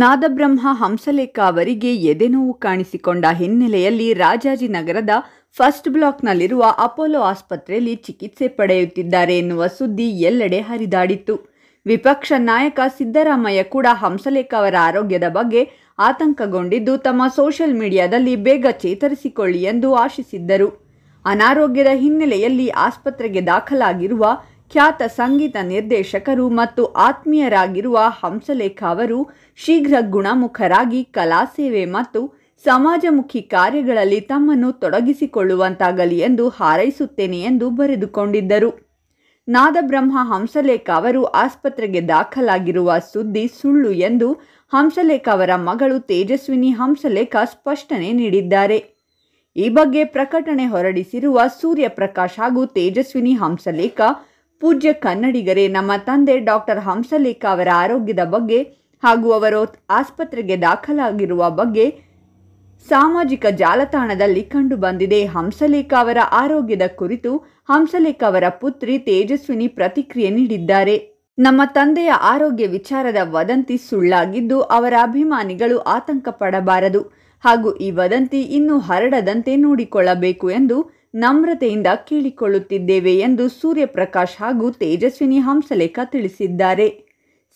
ನಾದಬ್ರಹ್ಮ ಹಂಸಲೇಖ ಅವರಿಗೆ ಎದೆನೋವು ಕಾಣಿಸಿಕೊಂಡ ಹಿನ್ನೆಲೆಯಲ್ಲಿ ರಾಜಾಜಿನಗರದ ಫಸ್ಟ್ ಬ್ಲಾಕ್ನಲ್ಲಿರುವ ಅಪೋಲೋ ಆಸ್ಪತ್ರೆಯಲ್ಲಿ ಚಿಕಿತ್ಸೆ ಪಡೆಯುತ್ತಿದ್ದಾರೆ ಎನ್ನುವ ಸುದ್ದಿ ಎಲ್ಲೆಡೆ ಹರಿದಾಡಿತ್ತು ವಿಪಕ್ಷ ನಾಯಕ ಸಿದ್ದರಾಮಯ್ಯ ಕೂಡ ಹಂಸಲೇಖ ಅವರ ಆರೋಗ್ಯದ ಬಗ್ಗೆ ಆತಂಕಗೊಂಡಿದ್ದು ತಮ್ಮ ಸೋಷಿಯಲ್ ಮೀಡಿಯಾದಲ್ಲಿ ಬೇಗ ಚೇತರಿಸಿಕೊಳ್ಳಿ ಎಂದು ಆಶಿಸಿದ್ದರು ಅನಾರೋಗ್ಯದ ಹಿನ್ನೆಲೆಯಲ್ಲಿ ಆಸ್ಪತ್ರೆಗೆ ದಾಖಲಾಗಿರುವ ಖ್ಯಾತ ಸಂಗೀತ ನಿರ್ದೇಶಕರು ಮತ್ತು ಆತ್ಮೀಯರಾಗಿರುವ ಹಂಸಲೇಖ ಅವರು ಶೀಘ್ರ ಗುಣಮುಖರಾಗಿ ಕಲಾ ಸೇವೆ ಮತ್ತು ಸಮಾಜಮುಖಿ ಕಾರ್ಯಗಳಲ್ಲಿ ತಮ್ಮನ್ನು ತೊಡಗಿಸಿಕೊಳ್ಳುವಂತಾಗಲಿ ಎಂದು ಹಾರೈಸುತ್ತೇನೆ ಎಂದು ಬರೆದುಕೊಂಡಿದ್ದರು ನಾದಬ್ರಹ್ಮ ಹಂಸಲೇಖ ಅವರು ಆಸ್ಪತ್ರೆಗೆ ದಾಖಲಾಗಿರುವ ಸುದ್ದಿ ಸುಳ್ಳು ಎಂದು ಹಂಸಲೇಖ ಅವರ ಮಗಳು ತೇಜಸ್ವಿನಿ ಹಂಸಲೇಖ ಸ್ಪಷ್ಟನೆ ನೀಡಿದ್ದಾರೆ ಈ ಬಗ್ಗೆ ಪ್ರಕಟಣೆ ಹೊರಡಿಸಿರುವ ಸೂರ್ಯಪ್ರಕಾಶ್ ಹಾಗೂ ತೇಜಸ್ವಿನಿ ಹಂಸಲೇಖ ಪೂಜ್ಯ ಕನ್ನಡಿಗರೇ ನಮ್ಮ ತಂದೆ ಡಾಕ್ಟರ್ ಹಂಸಲೇಖ ಅವರ ಆರೋಗ್ಯದ ಬಗ್ಗೆ ಹಾಗೂ ಅವರು ಆಸ್ಪತ್ರೆಗೆ ದಾಖಲಾಗಿರುವ ಬಗ್ಗೆ ಸಾಮಾಜಿಕ ಜಾಲತಾಣದಲ್ಲಿ ಕಂಡುಬಂದಿದೆ ಹಂಸಲೇಖ ಅವರ ಆರೋಗ್ಯದ ಕುರಿತು ಹಂಸಲೇಖ ಅವರ ಪುತ್ರಿ ತೇಜಸ್ವಿನಿ ಪ್ರತಿಕ್ರಿಯೆ ನೀಡಿದ್ದಾರೆ ನಮ್ಮ ತಂದೆಯ ಆರೋಗ್ಯ ವಿಚಾರದ ವದಂತಿ ಸುಳ್ಳಾಗಿದ್ದು ಅವರ ಅಭಿಮಾನಿಗಳು ಆತಂಕ ಪಡಬಾರದು ಹಾಗೂ ಈ ವದಂತಿ ಇನ್ನೂ ಹರಡದಂತೆ ನೋಡಿಕೊಳ್ಳಬೇಕು ಎಂದು ನಮ್ರತೆಯಿಂದ ಕೇಳಿಕೊಳ್ಳುತ್ತಿದ್ದೇವೆ ಎಂದು ಸೂರ್ಯಪ್ರಕಾಶ್ ಹಾಗೂ ತೇಜಸ್ವಿನಿ ಹಂಸಲೇಖ ತಿಳಿಸಿದ್ದಾರೆ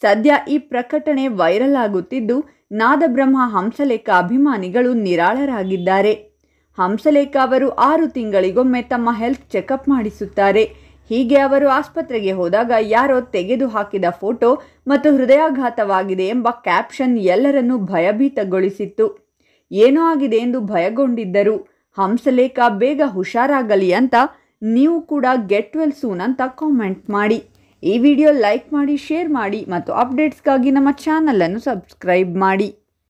ಸದ್ಯ ಈ ಪ್ರಕಟಣೆ ವೈರಲ್ ಆಗುತ್ತಿದ್ದು ನಾದಬ್ರಹ್ಮ ಹಂಸಲೇಖ ಅಭಿಮಾನಿಗಳು ನಿರಾಳರಾಗಿದ್ದಾರೆ ಹಂಸಲೇಖ ಅವರು ಆರು ತಿಂಗಳಿಗೊಮ್ಮೆ ತಮ್ಮ ಹೆಲ್ತ್ ಚೆಕಪ್ ಮಾಡಿಸುತ್ತಾರೆ ಹೀಗೆ ಅವರು ಆಸ್ಪತ್ರೆಗೆ ಹೋದಾಗ ಯಾರೋ ತೆಗೆದು ಹಾಕಿದ ಫೋಟೋ ಮತ್ತು ಹೃದಯಾಘಾತವಾಗಿದೆ ಎಂಬ ಕ್ಯಾಪ್ಷನ್ ಎಲ್ಲರನ್ನೂ ಭಯಭೀತಗೊಳಿಸಿತ್ತು ಏನೋ ಆಗಿದೆ ಎಂದು ಭಯಗೊಂಡಿದ್ದರು ಹಂಸಲೇಖ ಬೇಗ ಹುಷಾರಾಗಲಿ ಅಂತ ನೀವು ಕೂಡ ಗೆಟ್ ವೆಲ್ ಸೂನ್ ಅಂತ ಕಾಮೆಂಟ್ ಮಾಡಿ ಈ ವಿಡಿಯೋ ಲೈಕ್ ಮಾಡಿ ಶೇರ್ ಮಾಡಿ ಮತ್ತು ಅಪ್ಡೇಟ್ಸ್ಗಾಗಿ ನಮ್ಮ ಚಾನಲನ್ನು ಸಬ್ಸ್ಕ್ರೈಬ್ ಮಾಡಿ